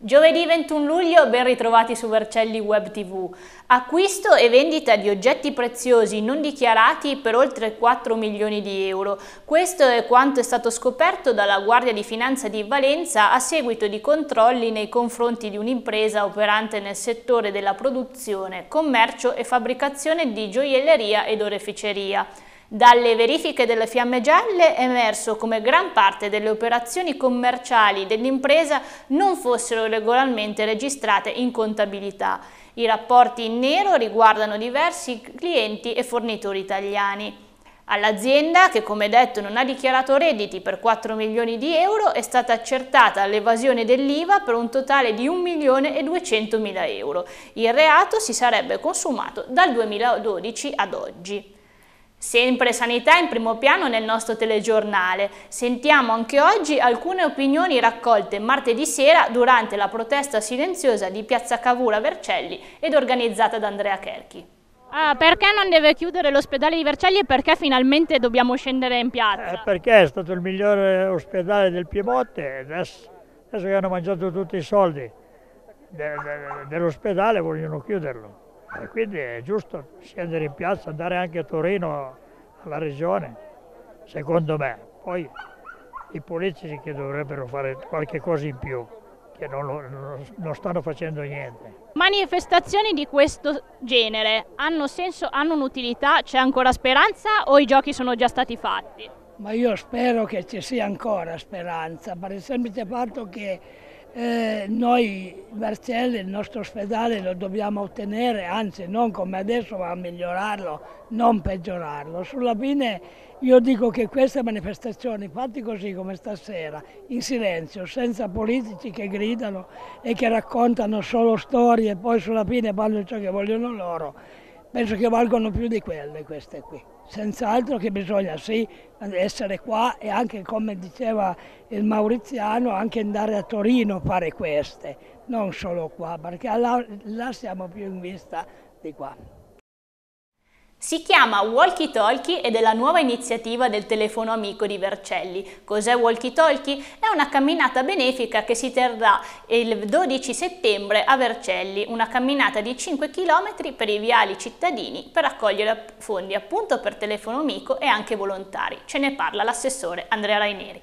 Giovedì 21 luglio, ben ritrovati su Vercelli Web TV. Acquisto e vendita di oggetti preziosi non dichiarati per oltre 4 milioni di euro. Questo è quanto è stato scoperto dalla Guardia di Finanza di Valenza a seguito di controlli nei confronti di un'impresa operante nel settore della produzione, commercio e fabbricazione di gioielleria ed oreficeria. Dalle verifiche delle fiamme gialle è emerso come gran parte delle operazioni commerciali dell'impresa non fossero regolarmente registrate in contabilità. I rapporti in nero riguardano diversi clienti e fornitori italiani. All'azienda, che come detto non ha dichiarato redditi per 4 milioni di euro, è stata accertata l'evasione dell'IVA per un totale di 1 milione e 200 mila euro. Il reato si sarebbe consumato dal 2012 ad oggi. Sempre sanità in primo piano nel nostro telegiornale. Sentiamo anche oggi alcune opinioni raccolte martedì sera durante la protesta silenziosa di Piazza Cavura Vercelli ed organizzata da Andrea Cherchi. Ah, perché non deve chiudere l'ospedale di Vercelli e perché finalmente dobbiamo scendere in piazza? Eh, perché è stato il migliore ospedale del Piemonte, adesso, adesso che hanno mangiato tutti i soldi de, de, dell'ospedale vogliono chiuderlo. E eh, quindi è giusto scendere in piazza, andare anche a Torino, alla regione, secondo me. Poi i politici che dovrebbero fare qualche cosa in più, che non, lo, non stanno facendo niente. Manifestazioni di questo genere hanno senso, hanno un'utilità, c'è ancora speranza o i giochi sono già stati fatti? Ma io spero che ci sia ancora speranza, per il semplice fatto che eh, noi Marcelli, il nostro ospedale lo dobbiamo ottenere, anzi non come adesso ma migliorarlo, non peggiorarlo. Sulla fine io dico che queste manifestazioni fatte così come stasera, in silenzio, senza politici che gridano e che raccontano solo storie e poi sulla fine fanno ciò che vogliono loro, penso che valgono più di quelle queste qui. Senz'altro che bisogna sì essere qua e anche come diceva il Mauriziano anche andare a Torino a fare queste, non solo qua, perché là, là siamo più in vista di qua. Si chiama Walkie Talkie ed è la nuova iniziativa del telefono amico di Vercelli. Cos'è Walkie Talkie? È una camminata benefica che si terrà il 12 settembre a Vercelli, una camminata di 5 km per i viali cittadini per raccogliere fondi appunto per telefono amico e anche volontari. Ce ne parla l'assessore Andrea Raineri.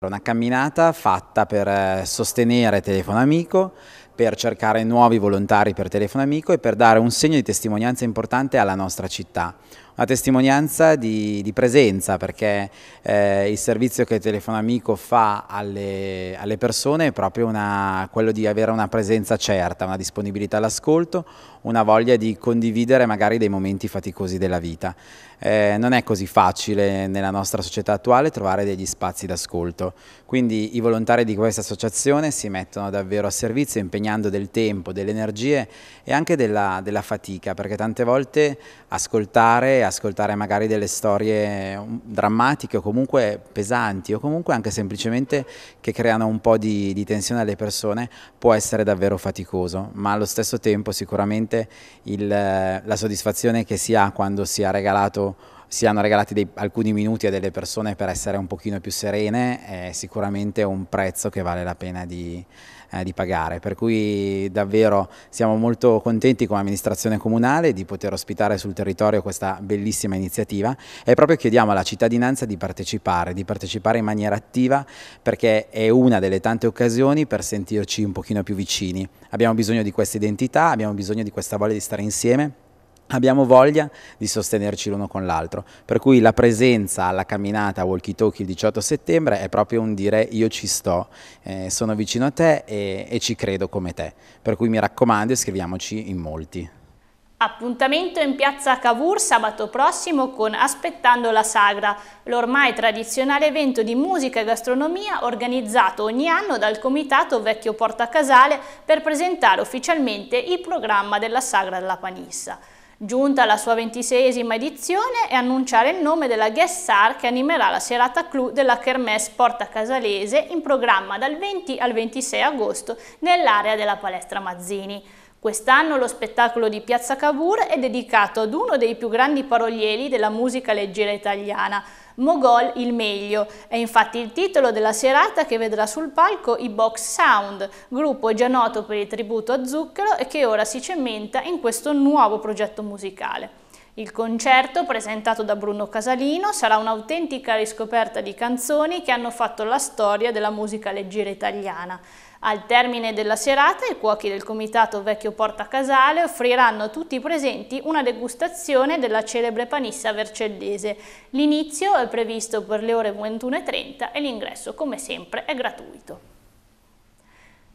Una camminata fatta per eh, sostenere Telefono Amico, per cercare nuovi volontari per Telefono Amico e per dare un segno di testimonianza importante alla nostra città una testimonianza di, di presenza perché eh, il servizio che Telefono Amico fa alle, alle persone è proprio una, quello di avere una presenza certa, una disponibilità all'ascolto, una voglia di condividere magari dei momenti faticosi della vita. Eh, non è così facile nella nostra società attuale trovare degli spazi d'ascolto, quindi i volontari di questa associazione si mettono davvero a servizio impegnando del tempo, delle energie e anche della, della fatica perché tante volte ascoltare, ascoltare magari delle storie um, drammatiche o comunque pesanti o comunque anche semplicemente che creano un po' di, di tensione alle persone può essere davvero faticoso, ma allo stesso tempo sicuramente il, la soddisfazione che si ha quando si ha regalato si hanno regalati dei, alcuni minuti a delle persone per essere un pochino più serene, è sicuramente un prezzo che vale la pena di, eh, di pagare. Per cui davvero siamo molto contenti come amministrazione comunale di poter ospitare sul territorio questa bellissima iniziativa e proprio chiediamo alla cittadinanza di partecipare, di partecipare in maniera attiva perché è una delle tante occasioni per sentirci un pochino più vicini. Abbiamo bisogno di questa identità, abbiamo bisogno di questa voglia di stare insieme abbiamo voglia di sostenerci l'uno con l'altro. Per cui la presenza alla camminata Walkie Talkie il 18 settembre è proprio un dire io ci sto, eh, sono vicino a te e, e ci credo come te. Per cui mi raccomando iscriviamoci in molti. Appuntamento in piazza Cavour sabato prossimo con Aspettando la Sagra, l'ormai tradizionale evento di musica e gastronomia organizzato ogni anno dal Comitato Vecchio Porta Casale per presentare ufficialmente il programma della Sagra della Panissa giunta alla sua ventiseiesima edizione, e annunciare il nome della guest star che animerà la serata clou della Kermesse Porta Casalese in programma dal 20 al 26 agosto nell'area della palestra Mazzini. Quest'anno lo spettacolo di Piazza Cavour è dedicato ad uno dei più grandi parolieri della musica leggera italiana, Mogol il meglio. È infatti il titolo della serata che vedrà sul palco i Box Sound, gruppo già noto per il tributo a Zucchero e che ora si cementa in questo nuovo progetto musicale. Il concerto, presentato da Bruno Casalino, sarà un'autentica riscoperta di canzoni che hanno fatto la storia della musica leggera italiana. Al termine della serata i cuochi del comitato Vecchio Porta Casale offriranno a tutti i presenti una degustazione della celebre panissa vercellese. L'inizio è previsto per le ore 21.30 e l'ingresso come sempre è gratuito.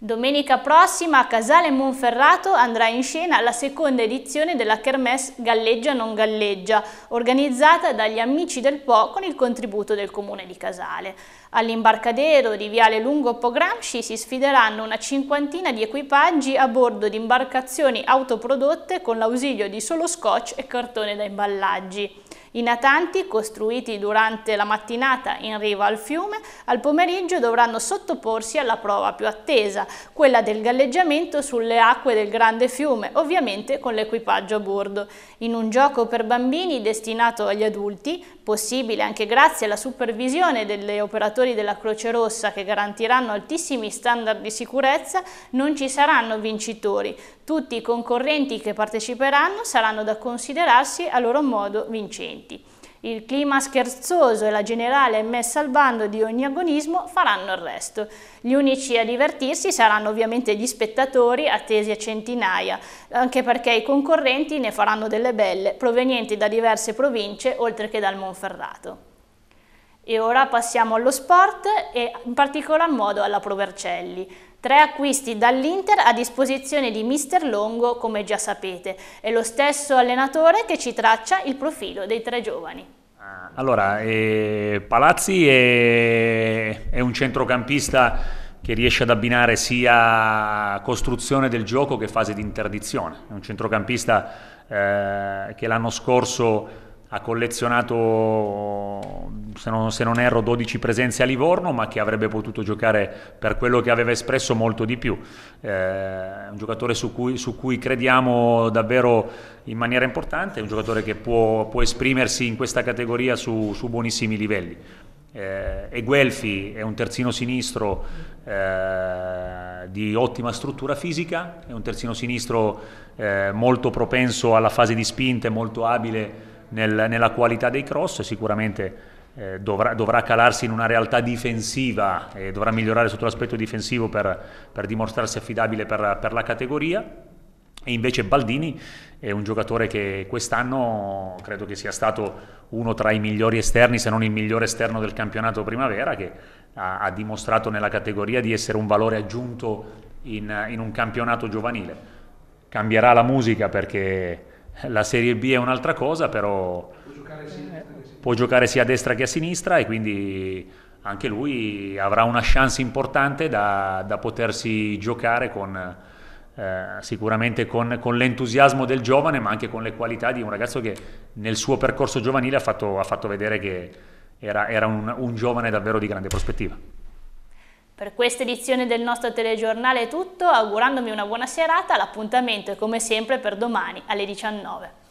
Domenica prossima a Casale Monferrato andrà in scena la seconda edizione della Kermesse Galleggia non Galleggia, organizzata dagli Amici del Po con il contributo del Comune di Casale. All'imbarcadero di Viale Lungo Po Gramsci si sfideranno una cinquantina di equipaggi a bordo di imbarcazioni autoprodotte con l'ausilio di solo scotch e cartone da imballaggi. I natanti, costruiti durante la mattinata in riva al fiume, al pomeriggio dovranno sottoporsi alla prova più attesa, quella del galleggiamento sulle acque del grande fiume, ovviamente con l'equipaggio a bordo. In un gioco per bambini destinato agli adulti, possibile anche grazie alla supervisione degli operatori della Croce Rossa che garantiranno altissimi standard di sicurezza, non ci saranno vincitori, tutti i concorrenti che parteciperanno saranno da considerarsi a loro modo vincenti. Il clima scherzoso e la generale messa al bando di ogni agonismo faranno il resto. Gli unici a divertirsi saranno ovviamente gli spettatori, attesi a centinaia, anche perché i concorrenti ne faranno delle belle, provenienti da diverse province, oltre che dal Monferrato. E ora passiamo allo sport e in particolar modo alla Provercelli. Tre acquisti dall'Inter a disposizione di Mister Longo, come già sapete. È lo stesso allenatore che ci traccia il profilo dei tre giovani. Allora, eh, Palazzi è, è un centrocampista che riesce ad abbinare sia costruzione del gioco che fase di interdizione. È un centrocampista eh, che l'anno scorso ha collezionato, se non, se non, erro, 12 presenze a Livorno, ma che avrebbe potuto giocare per quello che aveva espresso molto di più. Eh, un giocatore su cui, su cui, crediamo davvero in maniera importante, è un giocatore che può, può esprimersi in questa categoria su, su buonissimi livelli. Eh, e Guelfi è un terzino sinistro eh, di ottima struttura fisica, è un terzino sinistro eh, molto propenso alla fase di spinte, molto abile nel, nella qualità dei cross, sicuramente eh, dovrà, dovrà, calarsi in una realtà difensiva e dovrà migliorare sotto l'aspetto difensivo per, per dimostrarsi affidabile per, per, la categoria. E invece Baldini è un giocatore che quest'anno credo che sia stato uno tra i migliori esterni, se non il migliore esterno del campionato primavera, che ha, ha dimostrato nella categoria di essere un valore aggiunto in, in un campionato giovanile. Cambierà la musica perché la Serie B è un'altra cosa, però può giocare, sinistra, può giocare sia a destra che a sinistra e quindi anche lui avrà una chance importante da, da potersi giocare con, eh, sicuramente con, con, l'entusiasmo del giovane, ma anche con le qualità di un ragazzo che nel suo percorso giovanile ha fatto, ha fatto vedere che era, era un, un giovane davvero di grande prospettiva. Per questa edizione del nostro telegiornale è tutto, augurandomi una buona serata, l'appuntamento è come sempre per domani alle 19.